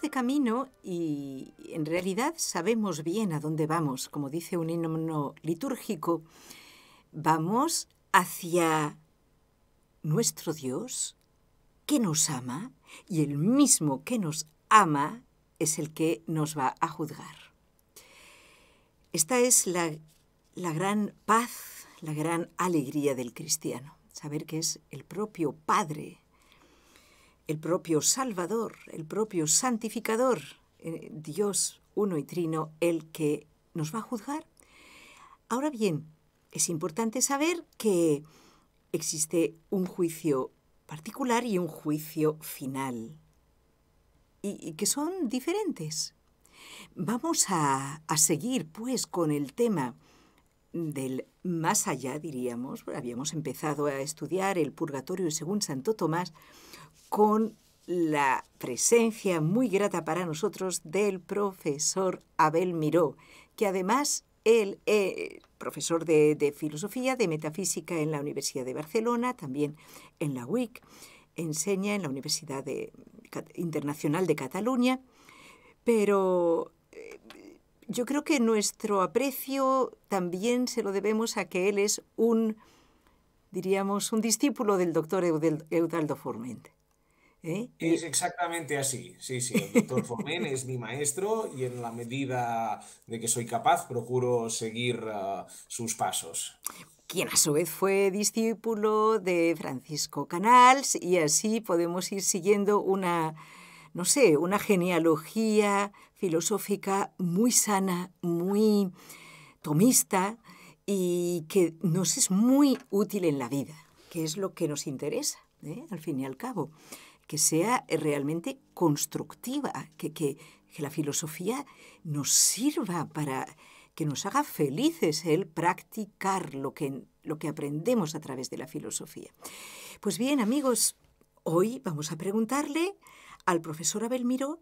de camino y en realidad sabemos bien a dónde vamos, como dice un himno litúrgico, vamos hacia nuestro Dios que nos ama y el mismo que nos ama es el que nos va a juzgar. Esta es la, la gran paz, la gran alegría del cristiano, saber que es el propio Padre el propio Salvador, el propio Santificador, eh, Dios uno y trino, el que nos va a juzgar. Ahora bien, es importante saber que existe un juicio particular y un juicio final, y, que son diferentes. Vamos a, seguir, pues, con el tema del más allá, diríamos. Habíamos empezado a estudiar el purgatorio según Santo Tomás con la presencia muy grata para nosotros del profesor Abel Miró, que además él es eh, profesor de, filosofía, de metafísica en la Universidad de Barcelona, también en la UIC, enseña en la Universidad Internacional de Cataluña, pero eh, yo creo que nuestro aprecio también se lo debemos a que él es un, diríamos, un discípulo del doctor Eudaldo Forment. ¿Eh? Es exactamente así, sí, sí. El doctor Fomen es mi maestro y en la medida de que soy capaz procuro seguir ah, sus pasos quien a su vez fue discípulo de Francisco Canals, y así podemos ir siguiendo una, no sé, una genealogía filosófica muy sana, muy tomista y que nos es muy útil en la vida, que es lo que nos interesa, ¿eh? al fin y al cabo que sea eh, realmente constructiva, que, que, la filosofía nos sirva para que nos haga felices el practicar lo que, lo que aprendemos a través de la filosofía. Pues bien, amigos, hoy vamos a preguntarle al profesor Abel Miró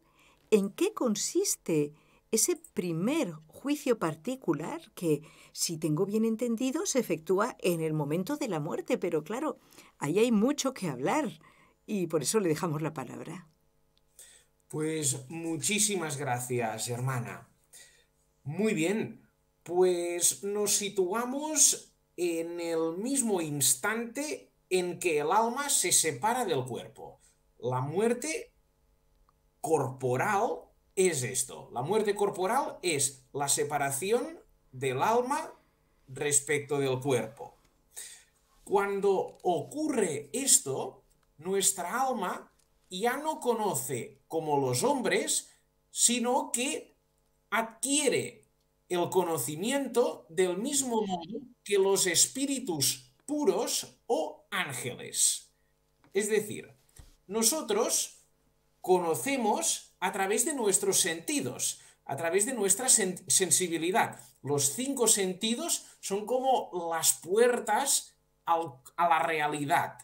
en qué consiste ese primer juicio particular que, si tengo bien entendido, se efectúa en el momento de la muerte, pero claro, ahí hay mucho que hablar y por eso le dejamos la palabra. Pues muchísimas gracias, hermana. Muy bien, pues nos situamos en el mismo instante en que el alma se separa del cuerpo. La muerte corporal es esto. La muerte corporal es la separación del alma respecto del cuerpo. Cuando ocurre esto, nuestra alma ya no conoce como los hombres, sino que adquiere el conocimiento del mismo modo que los espíritus puros o ángeles. Es decir, nosotros conocemos a través de nuestros sentidos, a través de nuestra sensibilidad. Los cinco sentidos son como las puertas a la realidad.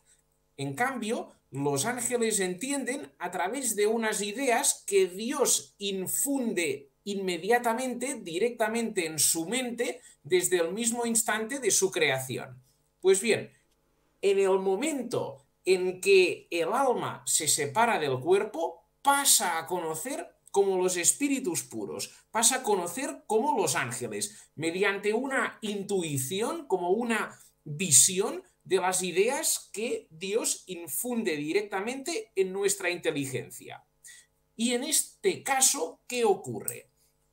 En cambio, los ángeles entienden a través de unas ideas que Dios infunde inmediatamente, directamente en su mente, desde el mismo instante de su creación. Pues bien, en el momento en que el alma se separa del cuerpo, pasa a conocer como los espíritus puros, pasa a conocer como los ángeles, mediante una intuición, como una visión, de las ideas que Dios infunde directamente en nuestra inteligencia. Y en este caso, ¿qué ocurre?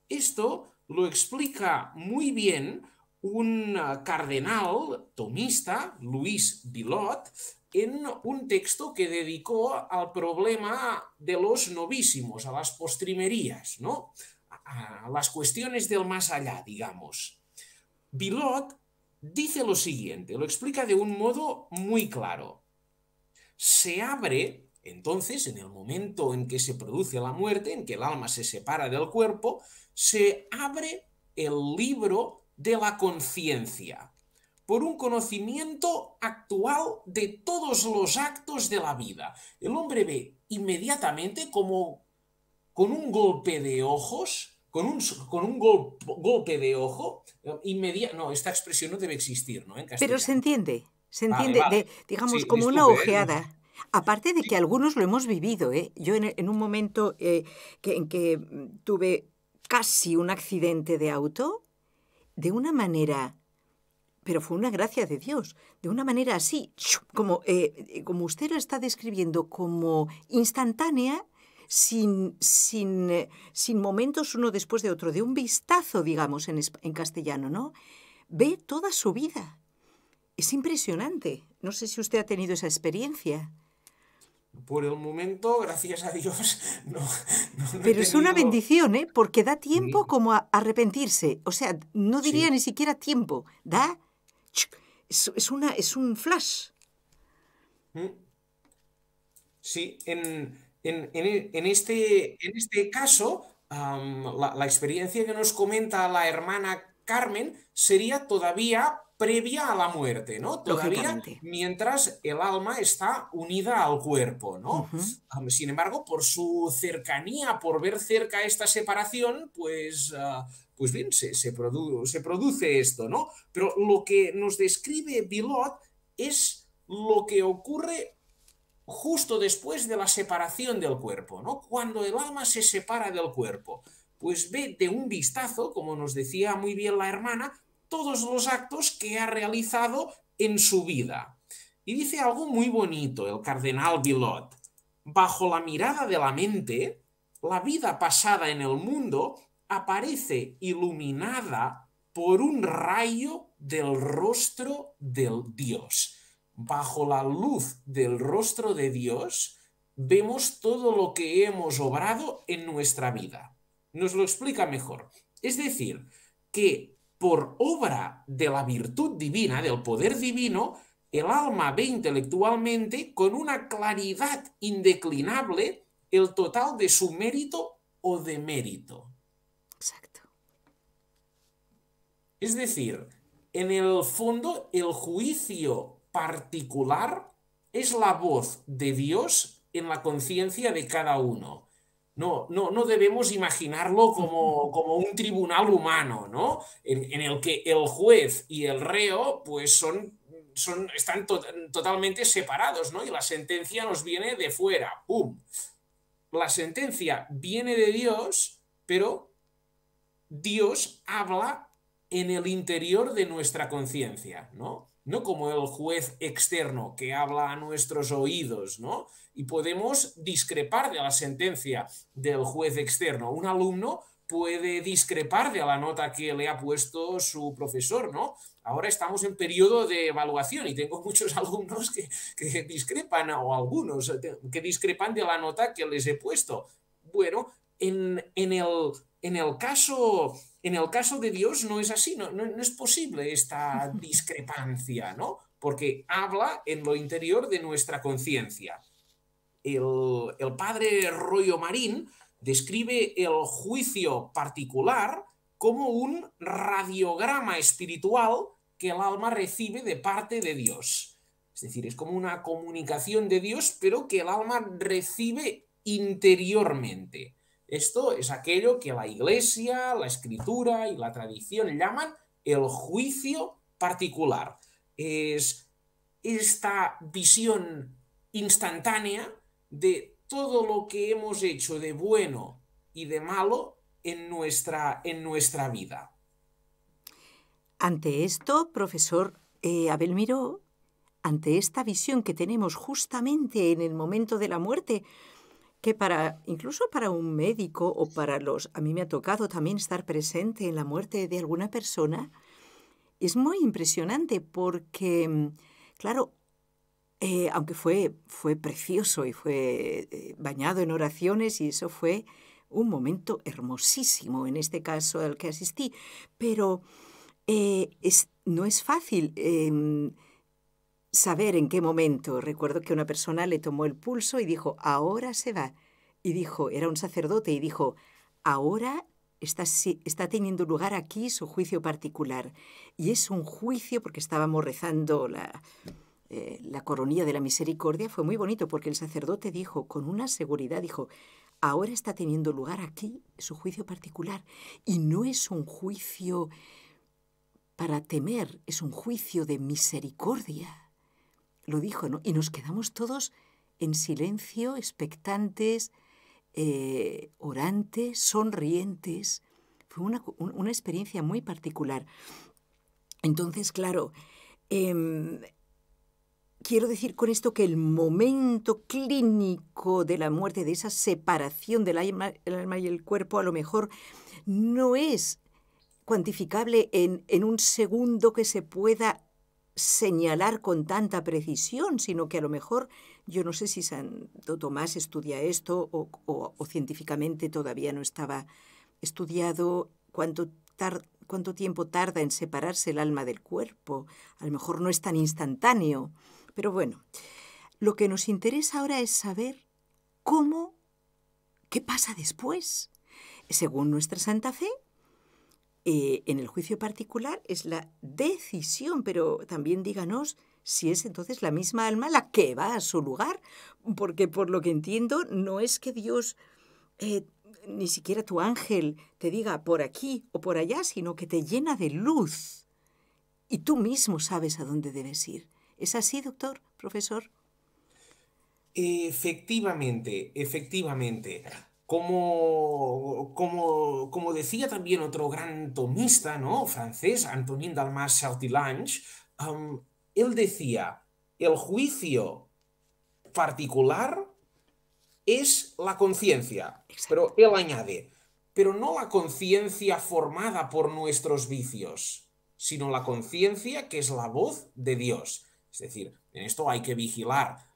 Esto lo explica muy bien un ah, cardenal tomista, Luis Bilot, en un texto que dedicó al problema de los novísimos, a las postrimerías, ¿no? a las cuestiones del más allá, digamos. Bilot dice lo siguiente, lo explica de un modo muy claro. Se abre, entonces, en el momento en que se produce la muerte, en que el alma se separa del cuerpo, se abre el libro de la conciencia por un conocimiento actual de todos los actos de la vida. El hombre ve inmediatamente como con un golpe de ojos con un, golpe de ojo eh, inmediato. No, esta expresión no debe existir, ¿no? Pero se entiende, se entiende, digamos, como una ¿eh? ojeada. Aparte de que algunos lo hemos vivido, ¿eh? Yo en, un momento en que tuve casi un accidente de auto, de una manera pero fue una gracia de Dios, de una manera así, como, como usted lo está describiendo, como instantánea, sin, sin, eh, sin momentos uno después de otro, de un vistazo, digamos, en, castellano, ¿no? Ve toda su vida. Es impresionante. No sé si usted ha tenido esa experiencia. Por el momento, gracias a Dios, no. Pero es una bendición, ¿eh? Porque da tiempo como a arrepentirse. O sea, no diría ni siquiera tiempo. Da. Es, una, es un flash. Mm. Sí, en, este, en, este, caso, la, experiencia que nos comenta la hermana Carmen sería todavía previa a la muerte, ¿no? Todavía mientras el alma está unida al cuerpo, ¿no? sin embargo, por su cercanía, por ver cerca esta separación, pues, ah, pues bien, se, produ se produce esto, ¿no? Pero lo que nos describe Bilot es lo que ocurre justo después de la separación del cuerpo, ¿no? Cuando el alma se separa del cuerpo, pues ve de un vistazo, como nos decía muy bien la hermana, todos los actos que ha realizado en su vida. Y dice algo muy bonito el cardenal Bilot. Bajo la mirada de la mente, la vida pasada en el mundo aparece iluminada por un rayo del rostro del Dios bajo la luz del rostro de Dios, vemos todo lo que hemos obrado en nuestra vida. Nos lo explica mejor. Es decir, que por obra de la virtud divina, del poder divino, el alma ve intelectualmente con una claridad indeclinable el total de su mérito o de mérito. Exacto. Es decir, en el fondo el juicio particular es la voz de Dios en la conciencia de cada uno. No, no, no debemos imaginarlo como, como, un tribunal humano, ¿no? En, el que el juez y el reo pues son, son, están totalmente separados, ¿no? Y la sentencia nos viene de fuera, ¡pum! La sentencia viene de Dios, pero Dios habla en el interior de nuestra conciencia, ¿no? no como el juez externo que habla a nuestros oídos, ¿no? Y podemos discrepar de la sentencia del juez externo. Un alumno puede discrepar de la nota que le ha puesto su profesor, ¿no? Ahora estamos en periodo de evaluación y tengo muchos alumnos que, discrepan, o algunos eh, que discrepan de la nota que les he puesto. Bueno, en, el, en el caso en el caso de Dios no es así, no, es posible esta discrepancia, ¿no? Porque habla en lo interior de nuestra conciencia. El, el, padre Royo Marín describe el juicio particular como un radiograma espiritual que el alma recibe de parte de Dios. Es decir, es como una comunicación de Dios, pero que el alma recibe interiormente. Esto es aquello que la iglesia, la escritura y la tradición llaman el juicio particular. Es esta visión instantánea de todo lo que hemos hecho de bueno y de malo en nuestra, en nuestra vida. Ante esto, profesor eh, Abel Abelmiro, ante esta visión que tenemos justamente en el momento de la muerte, que para incluso para un médico o para los a mí me ha tocado también estar presente en la muerte de alguna persona es muy impresionante porque mm, claro eh, aunque fue fue precioso y fue eh, bañado en oraciones y eso fue un momento hermosísimo en este caso al que asistí pero eh, es, no es fácil em, saber en qué momento. Recuerdo que una persona le tomó el pulso y dijo, ahora se va. Y dijo, era un sacerdote, y dijo, ahora está, está teniendo lugar aquí su juicio particular. Y es un juicio porque estábamos rezando la, eh, de la misericordia. Fue muy bonito porque el sacerdote dijo, con una seguridad, dijo, ahora está teniendo lugar aquí su juicio particular. Y no es un juicio para temer, es un juicio de misericordia lo dijo, Y nos quedamos todos en silencio, expectantes, eh, orantes, sonrientes. Fue una, experiencia muy particular. Entonces, claro, em, quiero decir con esto que el momento clínico de la muerte, de esa separación del alma, alma y el cuerpo, a lo mejor no es cuantificable en, en un segundo que se pueda señalar con tanta precisión, sino que a lo mejor yo no sé si Santo Tomás estudia esto o, científicamente todavía no estaba estudiado, cuánto, cuánto tiempo tarda en separarse el alma del cuerpo. A lo mejor no es tan instantáneo, pero bueno, lo que nos interesa ahora es saber cómo, qué pasa después. Según nuestra Santa Fe, eh, en el juicio particular es la decisión, pero también díganos si es entonces la misma alma la que va a su lugar, porque por lo que entiendo no es que Dios, eh, ni siquiera tu ángel, te diga por aquí o por allá, sino que te llena de luz y tú mismo sabes a dónde debes ir. ¿Es así, doctor, profesor? Efectivamente, efectivamente como, como, decía también otro gran tomista ¿no? francés, Antonin Dalmas Chartilange, él decía, el juicio particular es la conciencia, pero él añade, pero no la conciencia formada por nuestros vicios, sino la conciencia que es la voz de Dios. Es decir, en esto hay que vigilar,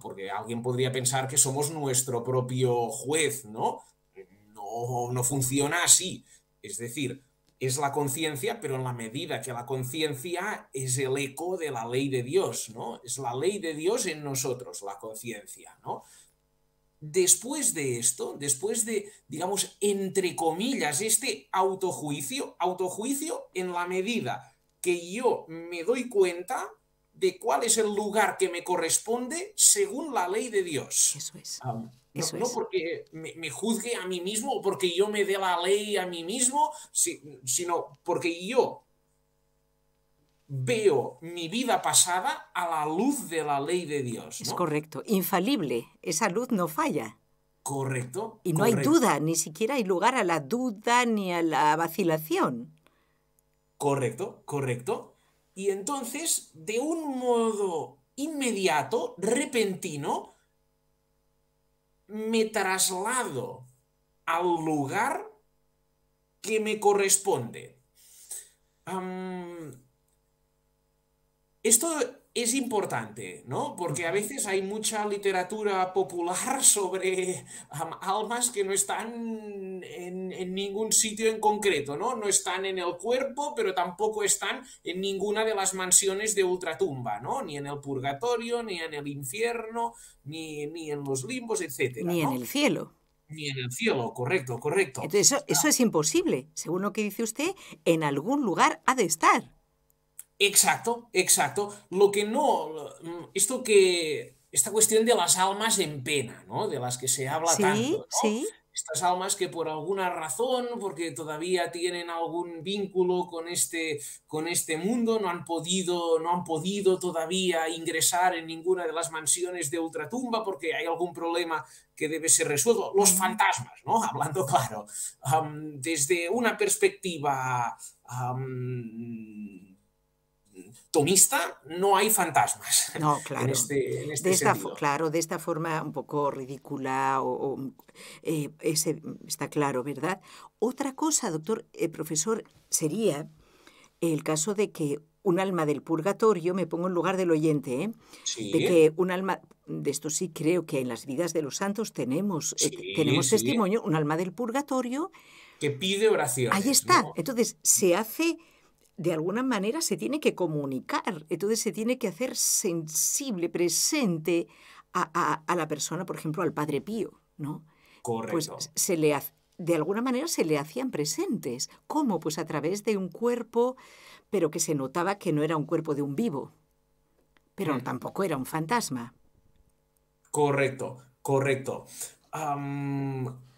porque alguien podría pensar que somos nuestro propio juez, ¿no? No, no funciona así. Es decir, es la conciencia, pero en la medida que la conciencia es el eco de la ley de Dios, ¿no? Es la ley de Dios en nosotros, la conciencia, ¿no? Después de esto, después de, digamos, entre comillas, este autojuicio, autojuicio en la medida que yo me doy cuenta de cuál es el lugar que me corresponde según la ley de Dios. Eso es. Ah, no, porque me, juzgue a mí mismo o porque yo me dé la ley a mí mismo, sino porque yo veo mi vida pasada a la luz de la ley de Dios. Es correcto, infalible, esa luz no falla. Correcto. Y no hay duda, ni siquiera hay lugar a la duda ni a la vacilación. Correcto, correcto. Y entonces, de un modo inmediato, repentino, me traslado al lugar que me corresponde. esto es importante, ¿no? Porque a veces hay mucha literatura popular sobre almas que no están en, ningún sitio en concreto, ¿no? No están en el cuerpo, pero tampoco están en ninguna de las mansiones de ultratumba, ¿no? Ni en el purgatorio, ni en el infierno, ni, ni en los limbos, etc. Ni en el cielo. Ni en el cielo, correcto, correcto. Entonces, eso es imposible. Según lo que dice usted, en algún lugar ha de estar. Exacto, exacto. Lo que no, esto que, esta cuestión de las almas en pena, ¿no? De las que se habla tanto, Estas almas que por alguna razón, porque todavía tienen algún vínculo con este, con este mundo, no han podido, no han podido todavía ingresar en ninguna de las mansiones de ultratumba porque hay algún problema que debe ser resuelto. Los fantasmas, ¿no? Hablando claro, desde una perspectiva tomista no hay fantasmas. No, claro. Este, este de esta, claro, de esta forma un poco ridícula, o, eh, está claro, ¿verdad? Otra cosa, doctor, eh, profesor, sería el caso de que un alma del purgatorio, me pongo en lugar del oyente, ¿eh? de que un alma, de esto sí creo que en las vidas de los santos tenemos, eh, tenemos testimonio, un alma del purgatorio. Que pide oración. Ahí está. Entonces, se hace de alguna manera se tiene que comunicar, entonces se tiene que hacer sensible, presente a, la persona, por ejemplo, al Padre Pío, ¿no? Pues correcto. Pues se le de alguna manera se le hacían presentes. ¿Cómo? Pues a través de un cuerpo, pero que se notaba que no era un cuerpo de un vivo, pero mm. tampoco era un fantasma. Correcto, correcto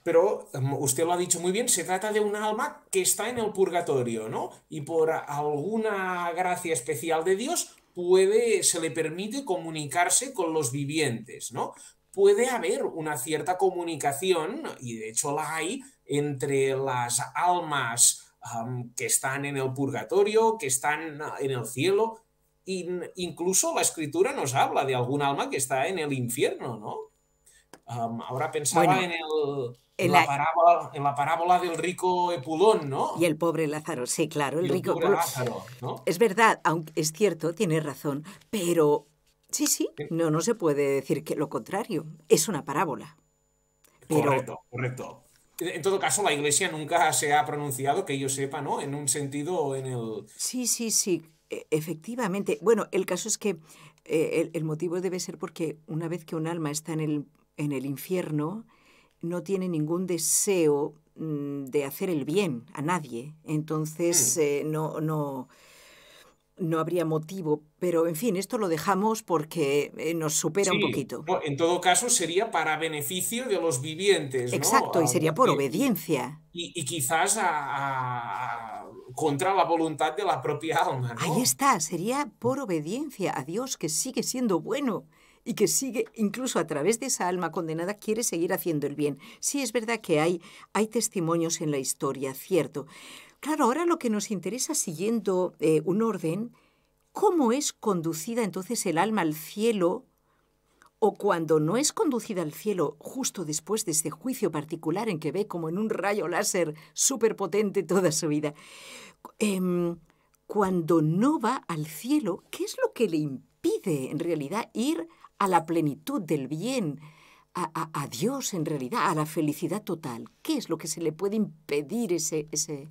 pero em, usted lo ha dicho muy bien, se trata de un alma que está en el purgatorio, ¿no? Y por alguna gracia especial de Dios puede, se le permite comunicarse con los vivientes, ¿no? Puede haber una cierta comunicación, y de hecho la hay, entre las almas em, que están en el purgatorio, que están en el cielo, incluso la escritura nos habla de algún alma que está en el infierno, ¿no? Em, ahora pensaba en el en la, Parábola, la, parábola, del rico Epulón, ¿no? Y el pobre Lázaro, sí, claro, el, rico pobre Lázaro, ¿no? Es verdad, aunque es cierto, tiene razón, pero sí, sí, no, no se puede decir que lo contrario, es una parábola. Correcto, correcto. En todo caso, la Iglesia nunca se ha pronunciado, que yo sepa, ¿no? En un sentido o en el... Sí, sí, sí, e, efectivamente. Bueno, el caso es que eh, el, motivo debe ser porque una vez que un alma está en el, en el infierno, no tiene ningún deseo mm, de hacer el bien a nadie. Entonces, mm. eh, no, no, no habría motivo. Pero, en fin, esto lo dejamos porque eh, nos supera un poquito. en todo caso, sería para beneficio de los vivientes. Exacto, y sería por obediencia. Y, quizás contra la voluntad de la propia alma. Ahí está, sería por obediencia a Dios que sigue siendo bueno y que sigue, incluso a través de esa alma condenada, quiere seguir haciendo el bien. Sí es verdad que hay, hay testimonios en la historia, cierto. Claro, ahora lo que nos interesa, siguiendo eh, un orden, ¿cómo es conducida entonces el alma al cielo? o cuando no es conducida al cielo justo después de este juicio particular en que ve como en un rayo láser superpotente toda su vida, em, cuando no va al cielo, ¿qué es lo que le impide en realidad ir a la plenitud del bien, a, Dios en realidad, a la felicidad total. ¿Qué es lo que se le puede impedir ese, ese,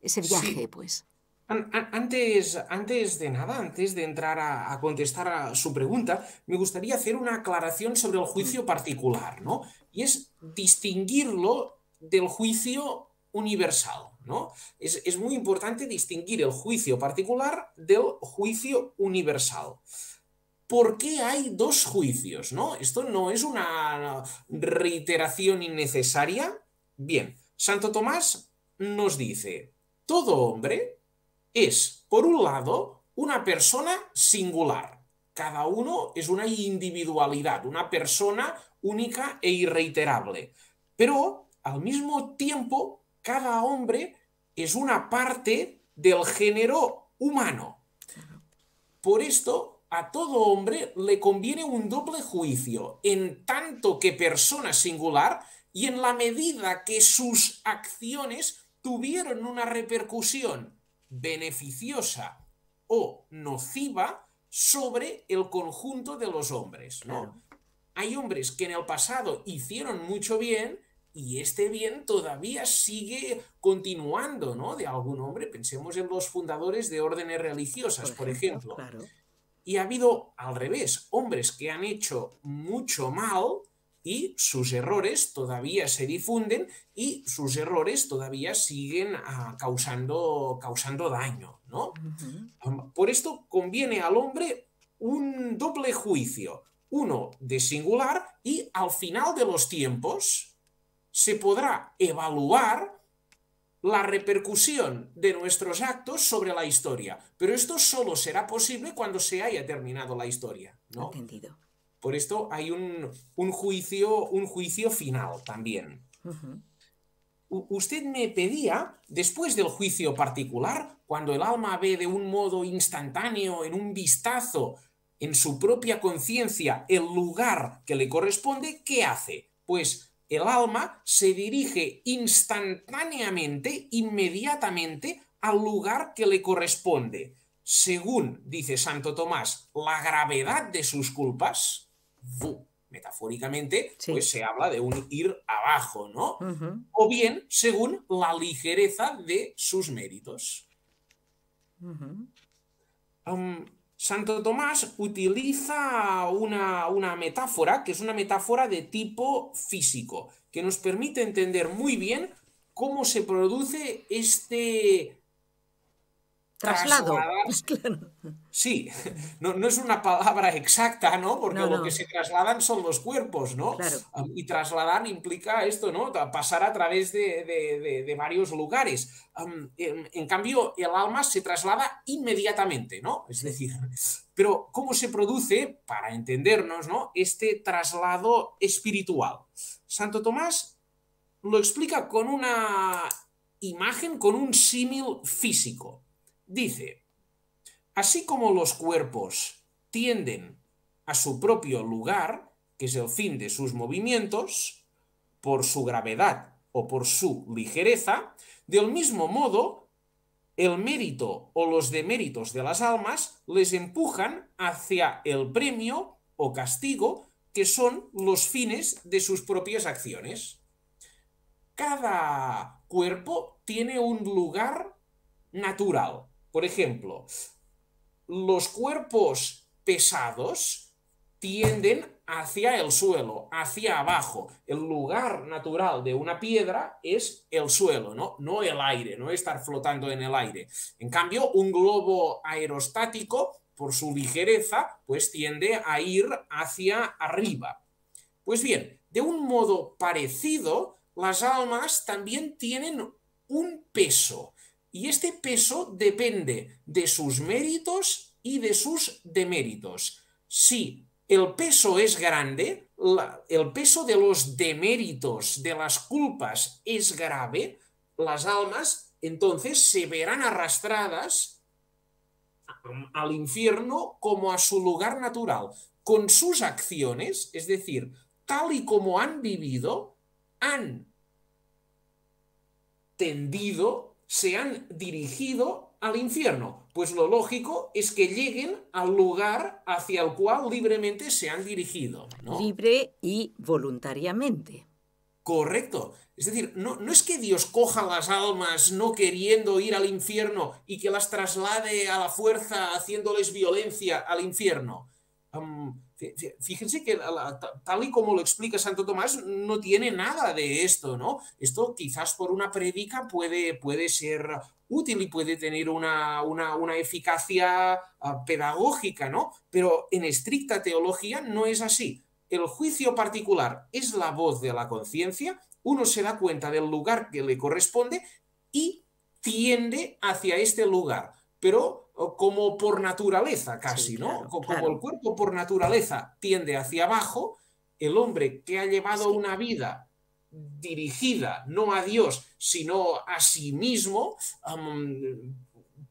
ese viaje, pues? Antes, antes de nada, antes de entrar a, contestar a su pregunta, me gustaría hacer una aclaración sobre el juicio mm. particular, ¿no? Y es distinguirlo del juicio universal, ¿no? Es, es muy importante distinguir el juicio particular del juicio universal. ¿por qué hay dos juicios? ¿no? ¿Esto no es una reiteración innecesaria? Bien, Santo Tomás nos dice, todo hombre es, por un lado, una persona singular. Cada uno es una individualidad, una persona única e irreiterable. Pero, al mismo tiempo, cada hombre es una parte del género humano. Por esto, a todo hombre le conviene un doble juicio, en tanto que persona singular y en la medida que sus acciones tuvieron una repercusión beneficiosa o nociva sobre el conjunto de los hombres. ¿no? Hay hombres que en el pasado hicieron mucho bien y este bien todavía sigue continuando, ¿no? De algún hombre, pensemos en los fundadores de órdenes religiosas, por ejemplo. Por ejemplo. Claro y ha habido al revés, hombres que han hecho mucho mal y sus errores todavía se difunden y sus errores todavía siguen ah, causando, causando daño. ¿no? Por esto conviene al hombre un doble juicio, uno de singular y al final de los tiempos se podrá evaluar la repercusión de nuestros actos sobre la historia. Pero esto solo será posible cuando se haya terminado la historia. ¿no? Entendido. Por esto hay un, juicio, un juicio final también. Usted me pedía, después del juicio particular, cuando el alma ve de un modo instantáneo, en un vistazo, en su propia conciencia, el lugar que le corresponde, ¿qué hace? Pues el alma se dirige instantáneamente, inmediatamente, al lugar que le corresponde. Según, dice Santo Tomás, la gravedad de sus culpas, metafóricamente, pues se habla de un ir abajo, ¿no? O bien, según la ligereza de sus méritos. Santo Tomás utiliza una, metáfora, que es una metáfora de tipo físico, que nos permite entender muy bien cómo se produce este, traslado. Sí, no, es una palabra exacta, ¿no? Porque lo que se trasladan son los cuerpos, ¿no? Ah, y trasladar implica esto, ¿no? Pasar a través de, varios lugares. en, en, cambio, el alma se traslada inmediatamente, ¿no? Es decir, pero ¿cómo se produce, para entendernos, ¿no? Este traslado espiritual. Santo Tomás lo explica con una imagen, con un símil físico. Dice, así como los cuerpos tienden a su propio lugar, que es el fin de sus movimientos, por su gravedad o por su ligereza, del mismo modo, el mérito o los deméritos de las almas les empujan hacia el premio o castigo que son los fines de sus propias acciones. Cada cuerpo tiene un lugar natural por ejemplo, los cuerpos pesados tienden hacia el suelo, hacia abajo. El lugar natural de una piedra es el suelo, ¿no? el aire, no estar flotando en el aire. En cambio, un globo aerostático, por su ligereza, pues tiende a ir hacia arriba. Pues bien, de un modo parecido, las almas también tienen un peso y este peso depende de sus méritos y de sus deméritos. Si el peso es grande, el peso de los deméritos, de las culpas es grave, las almas entonces se verán arrastradas al infierno como a su lugar natural, con sus acciones, es decir, tal y como han vivido, han tendido se han dirigido al infierno. Pues lo lógico es que lleguen al lugar hacia el cual libremente se han dirigido. Libre y voluntariamente. Correcto. Es decir, no, no, es que Dios coja las almas no queriendo ir al infierno y que las traslade a la fuerza haciéndoles violencia al infierno. Fíjense que tal y como lo explica Santo Tomás, no tiene nada de esto, ¿no? Esto quizás por una predica puede, puede ser útil y puede tener una, una, una eficacia ah, pedagógica, ¿no? Pero en estricta teología no es así. El juicio particular es la voz de la conciencia, uno se da cuenta del lugar que le corresponde y tiende hacia este lugar, pero como por naturaleza casi, ¿no? como el cuerpo por naturaleza tiende hacia abajo, el hombre que ha llevado una vida dirigida no a Dios, sino a sí mismo,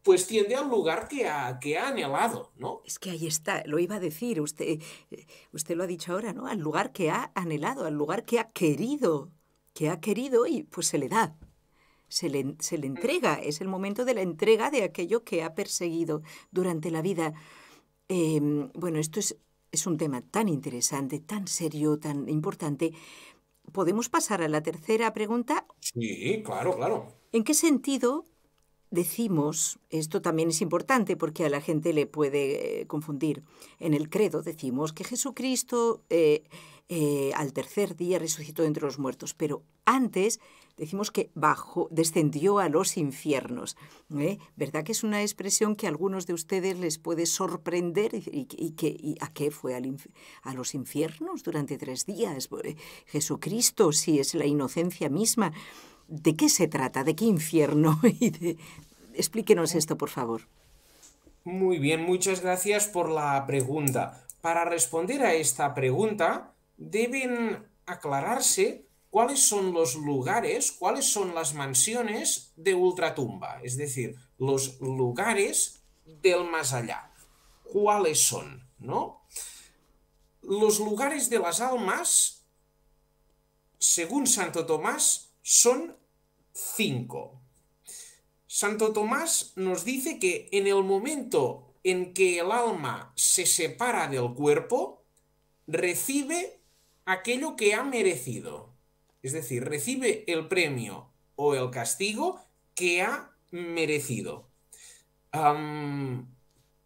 pues tiende al lugar que ha, que ha anhelado, ¿no? Es que ahí está, lo iba a decir, usted, eh, usted lo ha dicho ahora, ¿no? Al lugar que ha anhelado, al lugar que ha querido, que ha querido y pues se le da se le, entrega, es el momento de la entrega de aquello que ha perseguido durante la vida. Em, bueno, esto es, es un tema tan interesante, tan serio, tan importante. ¿Podemos pasar a la tercera pregunta? Sí, claro, claro. ¿En qué sentido decimos, esto también es importante porque a la gente le puede eh, confundir, en el credo decimos que Jesucristo eh, eh, al tercer día resucitó entre los muertos, pero antes decimos que bajó, descendió a los infiernos. ¿eh? ¿Verdad que es una expresión que a algunos de ustedes les puede sorprender? ¿Y, que, a qué fue? ¿A los infiernos durante tres días? Pues, eh, Jesucristo, si es la inocencia misma. ¿De qué se trata? ¿De qué infierno? Explíquenos esto, por favor. Muy bien, muchas gracias por la pregunta. Para responder a esta pregunta, deben aclararse cuáles son los lugares, cuáles son las mansiones de ultratumba, es decir, los lugares del más allá. ¿Cuáles son? ¿No? Los lugares de las almas, según Santo Tomás, son cinco. Santo Tomás nos dice que en el momento en que el alma se separa del cuerpo, recibe aquello que ha merecido. Es decir, recibe el premio o el castigo que ha merecido.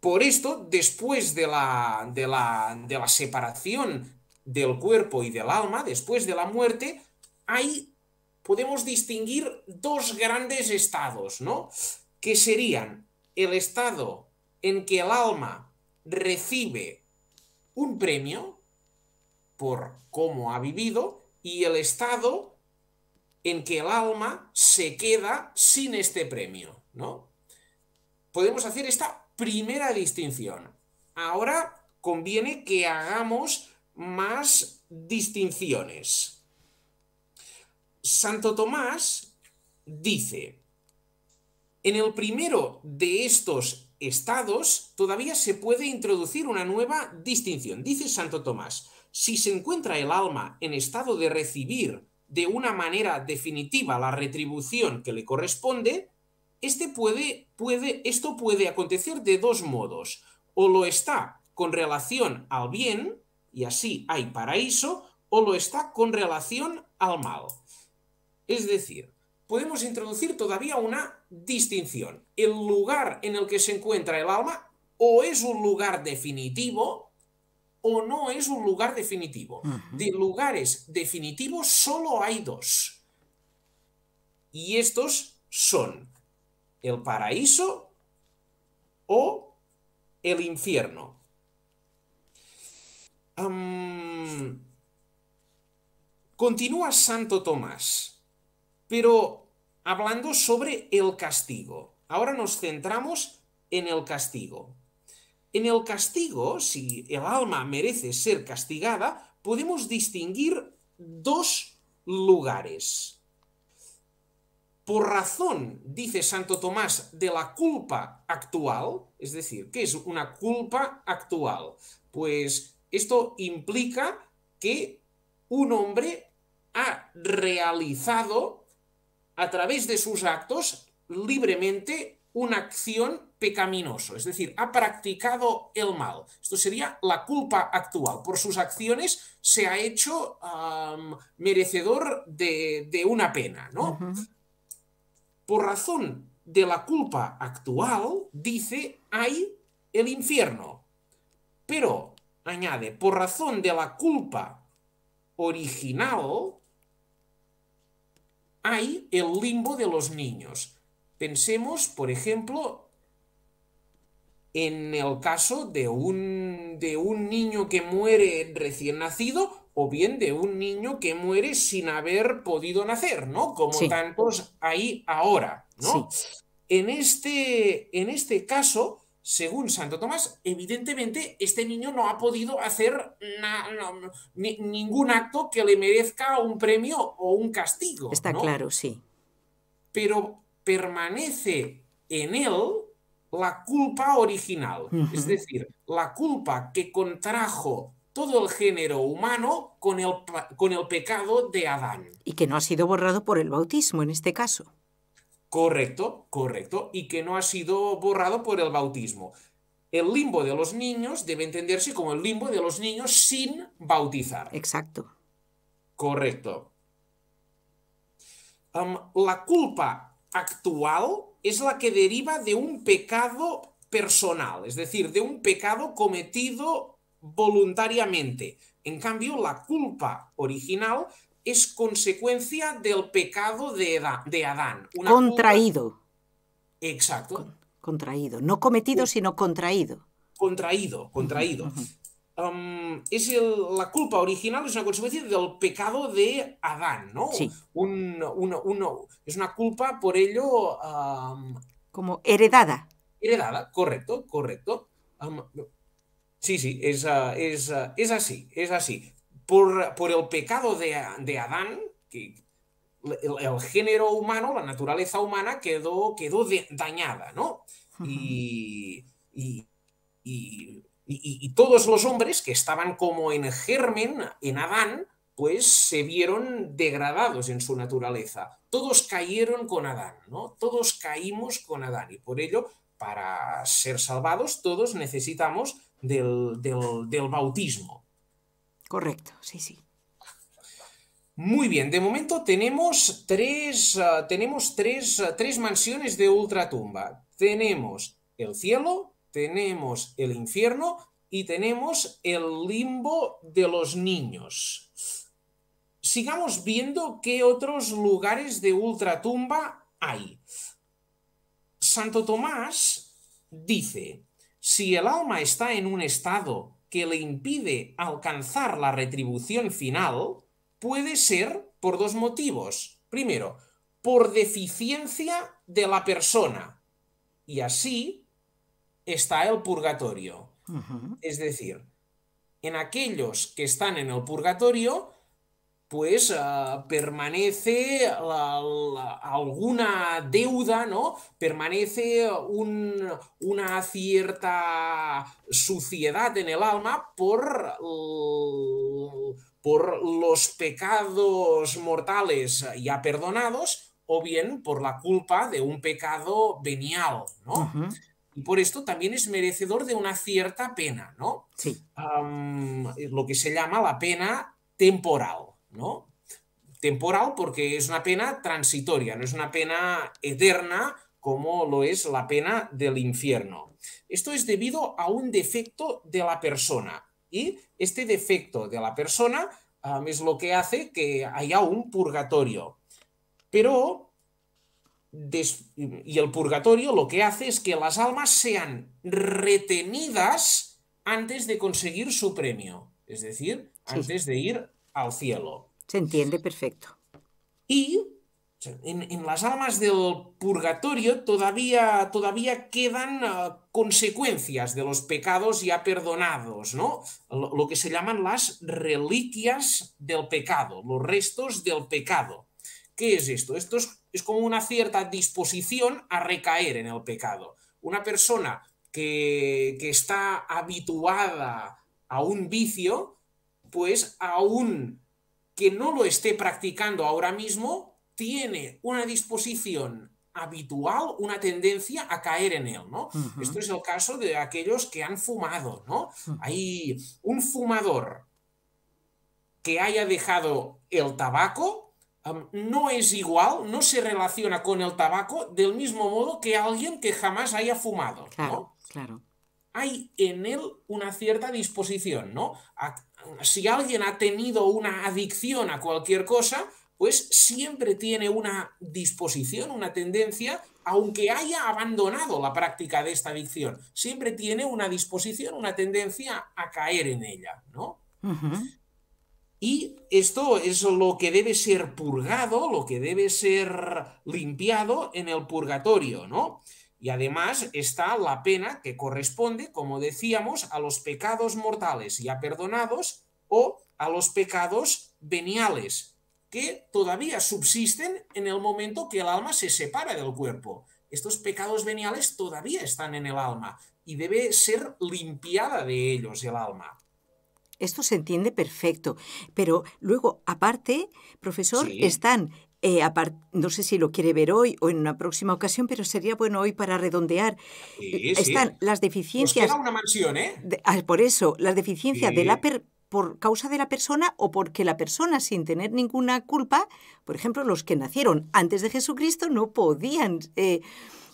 por esto, después de la, de, la, de la separación del cuerpo y del alma, después de la muerte, ahí podemos distinguir dos grandes estados, ¿no? Que serían el estado en que el alma recibe un premio, por cómo ha vivido y el estado en que el alma se queda sin este premio, ¿no? Podemos hacer esta primera distinción. Ahora conviene que hagamos más distinciones. Santo Tomás dice, en el primero de estos estados todavía se puede introducir una nueva distinción, dice Santo Tomás si se encuentra el alma en estado de recibir de una manera definitiva la retribución que le corresponde, este puede, puede, esto puede acontecer de dos modos. O lo está con relación al bien, y así hay paraíso, o lo está con relación al mal. Es decir, podemos introducir todavía una distinción. El lugar en el que se encuentra el alma o es un lugar definitivo, o no es un lugar definitivo. De lugares definitivos solo hay dos. Y estos son el paraíso o el infierno. continúa Santo Tomás, pero hablando sobre el castigo. Ahora nos centramos en el castigo. En el castigo, si el alma merece ser castigada, podemos distinguir dos lugares. Por razón, dice Santo Tomás, de la culpa actual, es decir, ¿qué es una culpa actual? Pues esto implica que un hombre ha realizado a través de sus actos libremente una acción pecaminoso, es decir, ha practicado el mal. Esto sería la culpa actual. Por sus acciones se ha hecho merecedor de, una pena, ¿no? Por razón de la culpa actual, dice, hay el infierno. Pero, añade, por razón de la culpa original, hay el limbo de los niños. Pensemos, por ejemplo, en el caso de un, de un niño que muere recién nacido o bien de un niño que muere sin haber podido nacer, ¿no? Como tantos ahí ahora, ¿no? En, este, en este caso, según Santo Tomás, evidentemente este niño no ha podido hacer ningún acto que le merezca un premio o un castigo. Está claro, sí. Pero permanece en él la culpa original, es decir, la culpa que contrajo todo el género humano con el, con el pecado de Adán. Y que no ha sido borrado por el bautismo en este caso. Correcto, correcto, y que no ha sido borrado por el bautismo. El limbo de los niños debe entenderse como el limbo de los niños sin bautizar. Exacto. Correcto. la culpa actual es la que deriva de un pecado personal, es decir, de un pecado cometido voluntariamente. En cambio, la culpa original es consecuencia del pecado de, Adán. contraído. Exacto. contraído. No cometido, sino contraído. Contraído, contraído es em, la culpa original, es una consecuencia del pecado de Adán, ¿no? es una culpa por ello... Em, Como heredada. Heredada, correcto, correcto. Em, sí, sí, es, así, es así. Por, por el pecado de, Adán, que el, género humano, la naturaleza humana quedó, quedó dañada, ¿no? y y, todos los hombres que estaban como en germen, en Adán, pues se vieron degradados en su naturaleza. Todos cayeron con Adán, ¿no? Todos caímos con Adán. Y por ello, para ser salvados, todos necesitamos del, bautismo. Correcto, sí, sí. Muy bien, de momento tenemos tres, ah, tenemos tres, ah, tres mansiones de ultratumba. Tenemos el cielo, tenemos el infierno y tenemos el limbo de los niños. Sigamos viendo qué otros lugares de ultratumba hay. Santo Tomás dice, si el alma está en un estado que le impide alcanzar la retribución final, puede ser por dos motivos. Primero, por deficiencia de la persona. Y así está el purgatorio. Es decir, en aquellos que están en el purgatorio, pues eh, permanece alguna deuda, ¿no? Permanece una cierta suciedad en el alma por, por los pecados mortales ya perdonados o bien por la culpa de un pecado venial, ¿no? y por esto también es merecedor de una cierta pena, ¿no? Sí. lo que se llama la pena temporal, ¿no? Temporal porque es una pena transitoria, no es una pena eterna como lo es la pena del infierno. Esto es debido a un defecto de la persona y este defecto de la persona es lo que hace que haya un purgatorio. Pero y el purgatorio lo que hace es que las almas sean retenidas antes de conseguir su premio, es decir, antes de ir al cielo. Se entiende perfecto. Y en, las almas del purgatorio todavía, todavía quedan eh, consecuencias de los pecados ya perdonados, ¿no? lo, que se llaman las reliquias del pecado, los restos del pecado. ¿Qué es esto? Esto es, como una cierta disposición a recaer en el pecado. Una persona que, está habituada a un vicio, pues aún que no lo esté practicando ahora mismo, tiene una disposición habitual, una tendencia a caer en él, ¿no? Esto es el caso de aquellos que han fumado, ¿no? Hay un fumador que haya dejado el tabaco, no es igual, no se relaciona con el tabaco del mismo modo que alguien que jamás haya fumado. Claro, claro. Hay en él una cierta disposición, ¿no? si alguien ha tenido una adicción a cualquier cosa, pues siempre tiene una disposición, una tendencia, aunque haya abandonado la práctica de esta adicción, siempre tiene una disposición, una tendencia a caer en ella, ¿no? Y esto es lo que debe ser purgado, lo que debe ser limpiado en el purgatorio, ¿no? Y además está la pena que corresponde, como decíamos, a los pecados mortales ya perdonados o a los pecados veniales, que todavía subsisten en el momento que el alma se separa del cuerpo. Estos pecados veniales todavía están en el alma y debe ser limpiada de ellos el alma. Esto se entiende perfecto. Pero luego, aparte, profesor, están eh, no sé si lo quiere ver hoy o en una próxima ocasión, pero sería bueno hoy para redondear. Eh, están las deficiencias. Nos queda una mansión, ¿eh? Ah, por eso, las deficiencias de la por causa de la persona o porque la persona, sin tener ninguna culpa, por ejemplo, los que nacieron antes de Jesucristo no podían. Eh,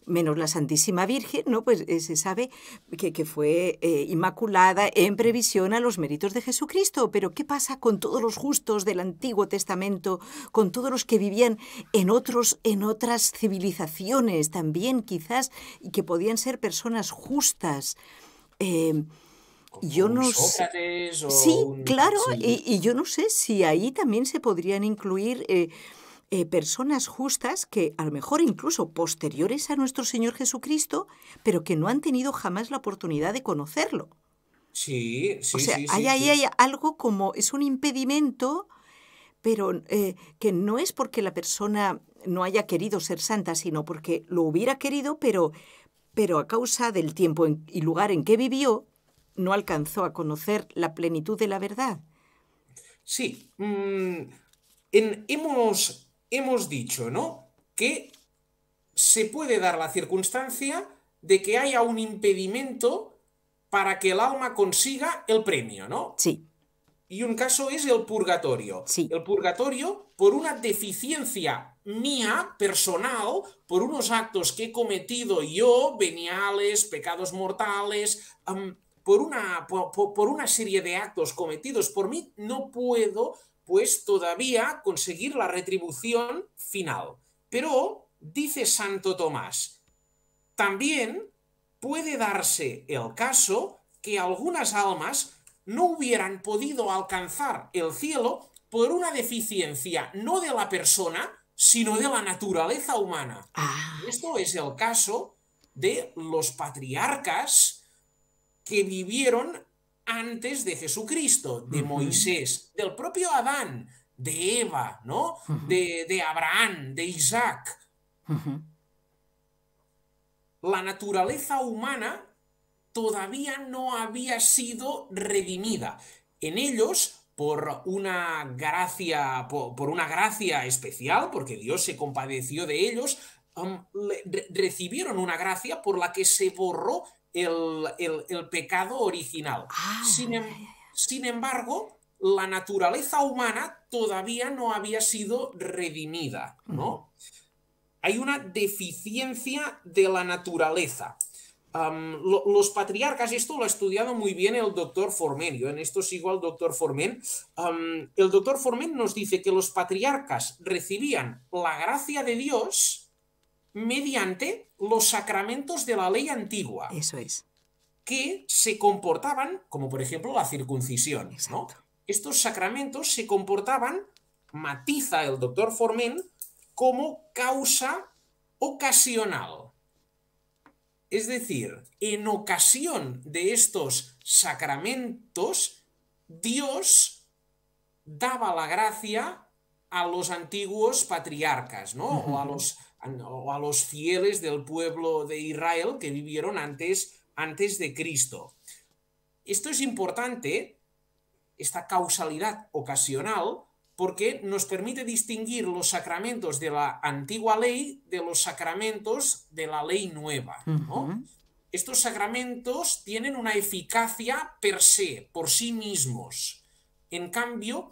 menos la Santísima Virgen, ¿no? Pues eh, se sabe que, que fue eh, inmaculada en previsión a los méritos de Jesucristo. Pero ¿qué pasa con todos los justos del Antiguo Testamento, con todos los que vivían en otros, en otras civilizaciones también, quizás, y que podían ser personas justas? Em, yo no Sí, claro, Y, yo no sé si ahí también se podrían incluir eh, eh, personas justas que a lo mejor incluso posteriores a nuestro Señor Jesucristo, pero que no han tenido jamás la oportunidad de conocerlo. Sí, sí. O sea, hay ahí Hay algo como, es un impedimento, pero eh, que no es porque la persona no haya querido ser santa, sino porque lo hubiera querido, pero, pero a causa del tiempo y lugar en que vivió, no alcanzó a conocer la plenitud de la verdad. Sí. Mm, hemos hemos dicho, ¿no? Que se puede dar la circunstancia de que haya un impedimento para que el alma consiga el premio, ¿no? Sí. Y un caso es el purgatorio. Sí. El purgatorio, por una deficiencia mía, personal, por unos actos que he cometido yo, veniales, pecados mortales, por, una, por una serie de actos cometidos por mí, no puedo pues todavía conseguir la retribución final. Pero, dice Santo Tomás, también puede darse el caso que algunas almas no hubieran podido alcanzar el cielo por una deficiencia no de la persona, sino de la naturaleza humana. Ah. Esto es el caso de los patriarcas que vivieron antes de Jesucristo, de Moisés, del propio Adán, de Eva, ¿no? de, Abraham, de Isaac. La naturaleza humana todavía no había sido redimida. En ellos, por una gracia, por, una gracia especial, porque Dios se compadeció de ellos, recibieron una gracia por la que se borró el, pecado original. Ah, em- sin, embargo, la naturaleza humana todavía no había sido redimida, ¿no? Hay una deficiencia de la naturaleza. los patriarcas, esto lo ha estudiado muy bien el doctor Formen, yo en esto sigo al doctor Formen, el doctor Formen nos dice que los patriarcas recibían la gracia de Dios mediante los sacramentos de la ley antigua. Eso es. Que se comportaban, como por ejemplo la circuncisión. ¿no? Estos sacramentos se comportaban, matiza el doctor Formen, como causa ocasional. Es decir, en ocasión de estos sacramentos, Dios daba la gracia a los antiguos patriarcas, ¿no? O a los Ah, o a los fieles del pueblo de Israel que vivieron antes, antes de Cristo. Esto es importante, esta causalidad ocasional, porque nos permite distinguir los sacramentos de la antigua ley de los sacramentos de la ley nueva. Estos sacramentos tienen una eficacia per se, por sí mismos. En cambio,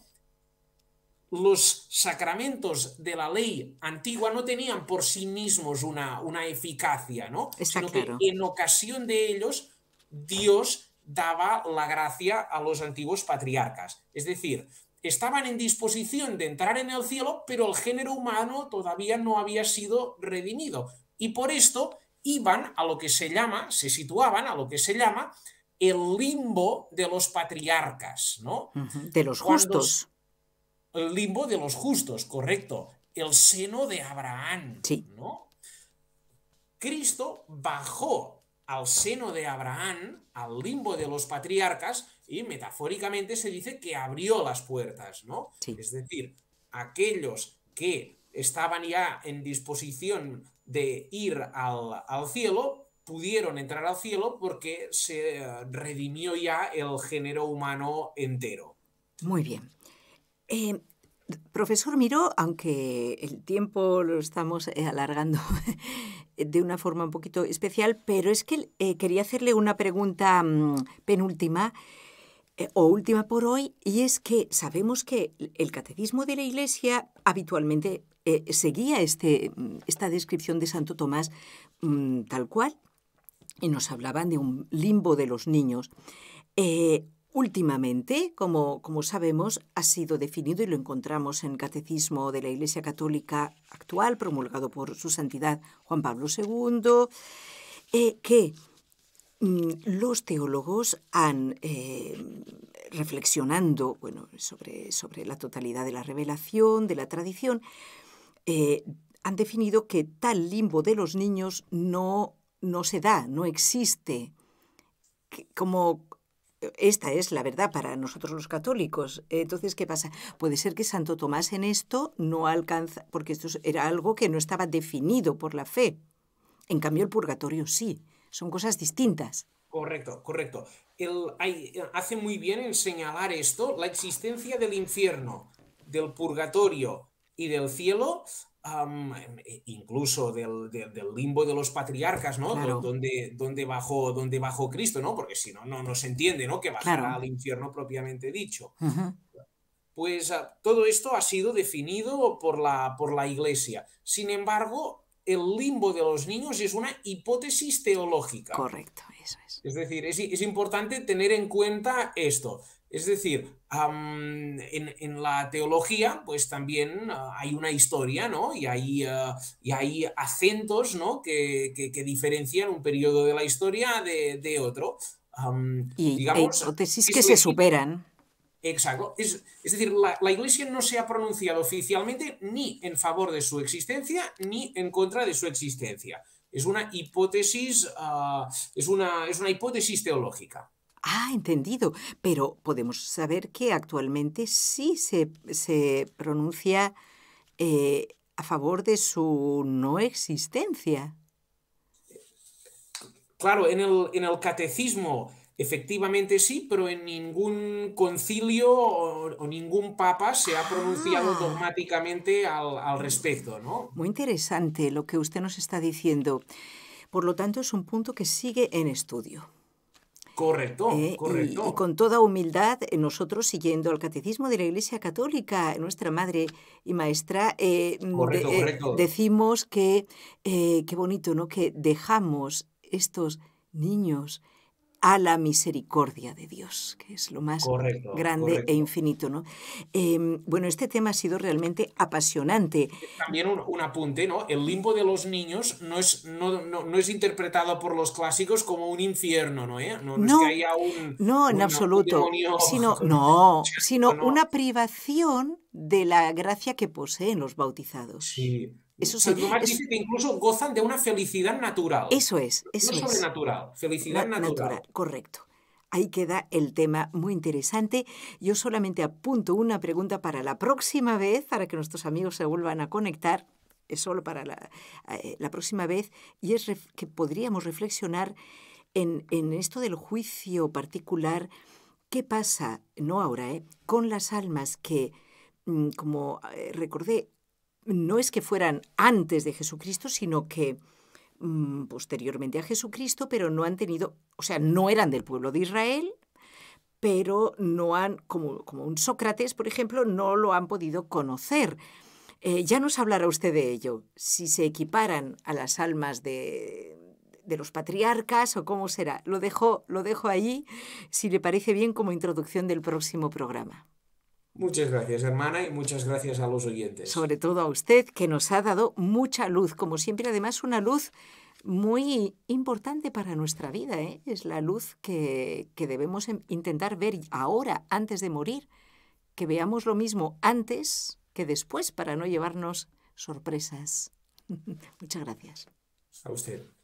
los sacramentos de la ley antigua no tenían por sí mismos una, una eficacia, ¿no? Sino que en ocasión de ellos Dios daba la gracia a los antiguos patriarcas. Es decir, estaban en disposición de entrar en el cielo, pero el género humano todavía no había sido redimido. Y por esto iban a lo que se llama, se situaban a lo que se llama el limbo de los patriarcas, ¿no? De los justos el limbo de los justos, correcto, el seno de Abraham, ¿no? Cristo bajó al seno de Abraham, al limbo de los patriarcas, y metafóricamente se dice que abrió las puertas, ¿no? Es decir, aquellos que estaban ya en disposición de ir al cielo, pudieron entrar al cielo porque se eh, redimió ya el género humano entero. Muy bien. Eh, profesor Miró, aunque el tiempo lo estamos eh, alargando de una forma un poquito especial, pero es que eh, quería hacerle una pregunta mm, penúltima o última por hoy, y es que sabemos que el catecismo de la Iglesia habitualmente seguía este, mm, esta descripción de Santo Tomás mm, tal cual, y nos hablaban de un limbo de los niños. Últimamente, como, sabemos, ha sido definido y lo encontramos en el Catecismo de la Iglesia Católica actual, promulgado por su santidad Juan Pablo II, eh, que mm, los teólogos han, eh, reflexionando bueno, sobre, sobre, la totalidad de la revelación, de la tradición, eh, han definido que tal limbo de los niños no, no se da, no existe. como esta es la verdad para nosotros los católicos. Entonces, ¿qué pasa? Puede ser que Santo Tomás en esto no alcanza, porque esto era algo que no estaba definido por la fe. En cambio, el purgatorio sí. Son cosas distintas. Correcto, correcto. hace muy bien en señalar esto, la existencia del infierno, del purgatorio y del cielo e, incluso del, limbo de los patriarcas, ¿no? Donde, donde, bajó, donde bajó Cristo, ¿no? Porque si no, no, se entiende, ¿no? Que bajará al infierno propiamente dicho. Pues ah, todo esto ha sido definido por la, por la Iglesia. Sin embargo, el limbo de los niños es una hipótesis teológica. Correcto, eso es. Es decir, es, es importante tener en cuenta esto. Es decir, en, la teología, pues también ah, hay una historia, ¿no? Y hay, ah, y acentos, ¿no? Que, diferencian un periodo de la historia de, otro. y hipótesis que se superan. Exacto. Es, decir, la, Iglesia no se ha pronunciado oficialmente ni en favor de su existencia ni en contra de su existencia. Es una hipótesis, ah, es, una, es una hipótesis teológica. Ah, entendido. Pero podemos saber que actualmente sí se, pronuncia eh, a favor de su no existencia. Claro, en el, catecismo efectivamente sí, pero en ningún concilio o, ningún papa se ha pronunciado ah. dogmáticamente al, al respecto, ¿no? Muy interesante lo que usted nos está diciendo. Por lo tanto, es un punto que sigue en estudio. Correcto, eh, correcto. Y, con toda humildad, eh, nosotros siguiendo el catecismo de la Iglesia Católica, nuestra madre y maestra, eh, mm, decimos que, qué bonito, ¿no? Que dejamos estos niños a la misericordia de Dios, que es lo más grande e infinito. ¿no? Em, bueno, este tema ha sido realmente apasionante. También un, apunte, ¿no? El limbo de los niños no es, no, es interpretado por los clásicos como un infierno, ¿no? Eh? No, es que haya un, no en absoluto, sino, no, sino una privación de la gracia que poseen los bautizados. Sí. Eso sí. que incluso gozan de una felicidad natural. Eso es, eso es. sobrenatural, felicidad natural. Correcto. Ahí queda el tema muy interesante. Yo solamente apunto una pregunta para la próxima vez, para que nuestros amigos se vuelvan a conectar, es solo para la, eh, próxima vez, y es que podríamos reflexionar en, esto del juicio particular, ¿qué pasa, no ahora, eh, con las almas que, mm, como eh, recordé, no es que fueran antes de Jesucristo, sino que mm, posteriormente a Jesucristo, pero no han tenido, o sea, no eran del pueblo de Israel, pero no han, como, como un Sócrates, por ejemplo, no lo han podido conocer. Eh, ya nos hablará usted de ello, si se equiparan a las almas de, de los patriarcas o cómo será. Lo dejo, lo dejo allí, si le parece bien, como introducción del próximo programa. Muchas gracias, hermana, y muchas gracias a los oyentes. Sobre todo a usted, que nos ha dado mucha luz, como siempre, además una luz muy importante para nuestra vida. ¿eh? Es la luz que, que debemos em, intentar ver ahora, antes de morir, que veamos lo mismo antes que después para no llevarnos sorpresas. muchas gracias. A usted.